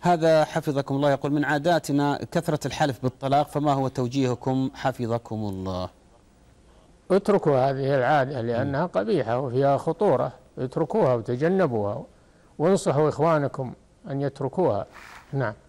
هذا حفظكم الله يقول من عاداتنا كثرة الحلف بالطلاق فما هو توجيهكم حفظكم الله اتركوا هذه العادة لأنها قبيحة وفيها خطورة اتركوها وتجنبوها وانصحوا إخوانكم أن يتركوها نعم